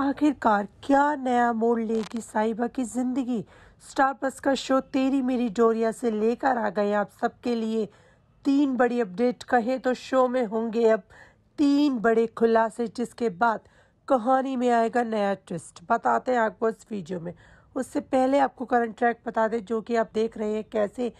आखिरकार क्या नया मोड़ लेगी साहिबा की जिंदगी स्टार प्लस का शो तेरी मेरी डोरिया से लेकर आ गए आप सबके लिए तीन बड़ी अपडेट कहे तो शो में होंगे अब तीन बड़े खुलासे जिसके बाद कहानी में आएगा नया ट्विस्ट बताते हैं आपको इस वीडियो में उससे पहले आपको करंट ट्रैक बता दें जो कि आप देख रहे हैं कैसे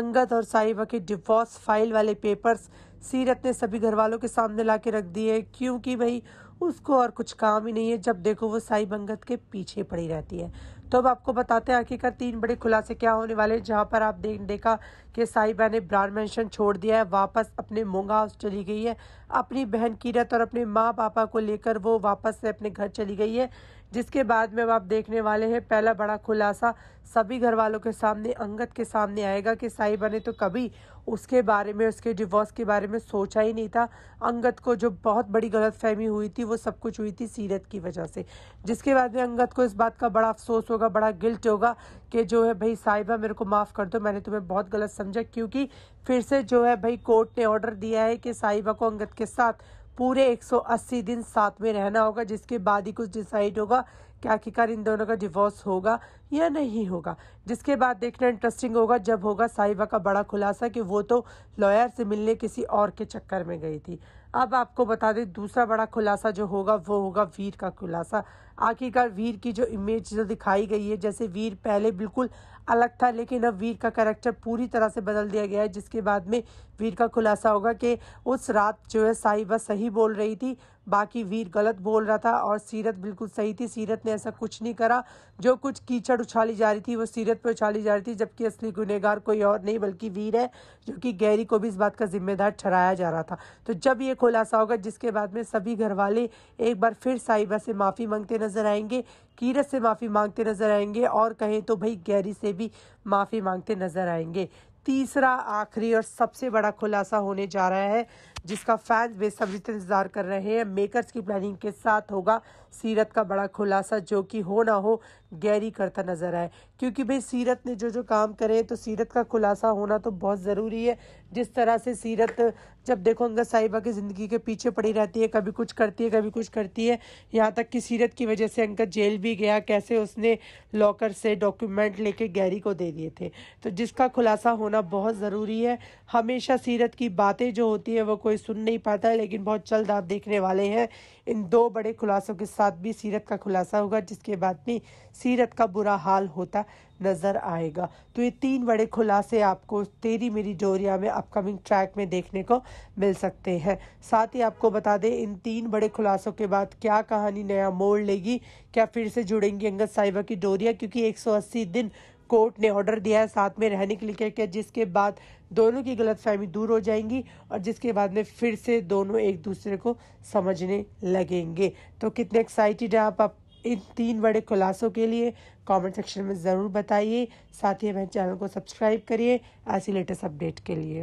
अंगद और साहिबा के डिवोर्स फाइल वाले पेपर्स सीरत ने सभी घर वालों के सामने ला के रख दिए क्योंकि भाई उसको और कुछ काम ही नहीं है जब देखो वो साई बंगत के पीछे पड़ी रहती है तो अब आपको बताते हैं आखिरकार तीन बड़े खुलासे क्या होने वाले हैं जहाँ पर आप देख देखा कि साहिबा ने ब्रांड मेंशन छोड़ दिया है वापस अपने मोंगा हाउस चली गई है अपनी बहन कीरत और अपने माँ पापा को लेकर वो वापस से अपने घर चली गई है जिसके बाद में अब आप देखने वाले हैं पहला बड़ा खुलासा सभी घर वालों के सामने अंगत के सामने आएगा कि साहिबा ने तो कभी उसके बारे में उसके डिवोर्स के बारे में सोचा ही नहीं था अंगत को जो बहुत बड़ी गलतफहमी हुई थी वो वो सब कुछ हुई थी सीरत की वजह से जिसके बाद में अंगद को इस बात का बड़ा अफसोस होगा बड़ा गिल्ट होगा कि जो है भाई साहिबा मेरे को माफ़ कर दो मैंने तुम्हें बहुत गलत समझा क्योंकि फिर से जो है भाई कोर्ट ने ऑर्डर दिया है कि साहिबा को अंगद के साथ पूरे 180 दिन साथ में रहना होगा जिसके बाद ही कुछ डिसाइड होगा कि आखिरकार इन दोनों का डिवोर्स होगा या नहीं होगा जिसके बाद देखना इंटरेस्टिंग होगा जब होगा साहिबा का बड़ा खुलासा कि वो तो लॉयर से मिलने किसी और के चक्कर में गई थी अब आपको बता दें दूसरा बड़ा खुलासा जो होगा वो होगा वीर का खुलासा आखिरकार वीर की जो इमेज जो दिखाई गई है जैसे वीर पहले बिल्कुल अलग था लेकिन अब वीर का करेक्टर पूरी तरह से बदल दिया गया है जिसके बाद में वीर का खुलासा होगा कि उस रात जो है साहिबा सही बोल रही थी बाकी वीर गलत बोल रहा था और सीरत बिल्कुल सही थी सीरत ने ऐसा कुछ नहीं करा जो कुछ कीचड़ उछाली जा रही थी वो सीरत पर उछाली जा रही थी जबकि असली गुनहगार कोई और नहीं बल्कि वीर है जो कि गैरी को भी इस बात का जिम्मेदार ठहराया जा रहा था तो जब ये खुलासा होगा जिसके बाद में सभी घर वाले एक बार फिर साहिबा से माफ़ी मांगते नजर आएंगे कीरत से माफ़ी मांगते नजर आएंगे और कहें तो भाई गैरी से भी माफ़ी मांगते नजर आएंगे तीसरा आखिरी और सबसे बड़ा खुलासा होने जा रहा है जिसका फैंस बेसब्री से इंतजार कर रहे हैं मेकर्स की प्लानिंग के साथ होगा सीरत का बड़ा खुलासा जो कि हो ना हो गैरी करता नजर आए क्योंकि भाई सीरत ने जो जो काम करे तो सीरत का खुलासा होना तो बहुत ज़रूरी है जिस तरह से सीरत जब देखो अंगद साहिबा की ज़िंदगी के पीछे पड़ी रहती है कभी कुछ करती है कभी कुछ करती है यहाँ तक कि सीरत की वजह से अंगद जेल भी गया कैसे उसने लॉकर से डॉक्यूमेंट लेके गैरी को दे दिए थे तो जिसका खुलासा होना बहुत ज़रूरी है हमेशा सीरत की बातें जो होती है वो कोई कोई सुन नहीं पाता है लेकिन बहुत जल्द आप देखने वाले हैं इन दो बड़े खुलासों के साथ भी सीरत का खुलासा होगा जिसके बाद भी सीरत का बुरा हाल होता नज़र आएगा तो ये तीन बड़े खुलासे आपको तेरी मेरी जोरिया में अपकमिंग ट्रैक में देखने को मिल सकते हैं साथ ही आपको बता दें इन तीन बड़े खुलासों के बाद क्या कहानी नया मोड़ लेगी क्या फिर से जुड़ेंगी अंगद साहिबा की डोरिया क्योंकि 180 दिन कोर्ट ने ऑर्डर दिया है साथ में रहने के लिए कह के जिसके बाद दोनों की गलतफहमी दूर हो जाएंगी और जिसके बाद में फिर से दोनों एक दूसरे को समझने लगेंगे तो कितने एक्साइटेड है आप, आप इन तीन बड़े खुलासों के लिए कमेंट सेक्शन में ज़रूर बताइए साथ ही हमारे चैनल को सब्सक्राइब करिए ऐसी लेटेस्ट अपडेट के लिए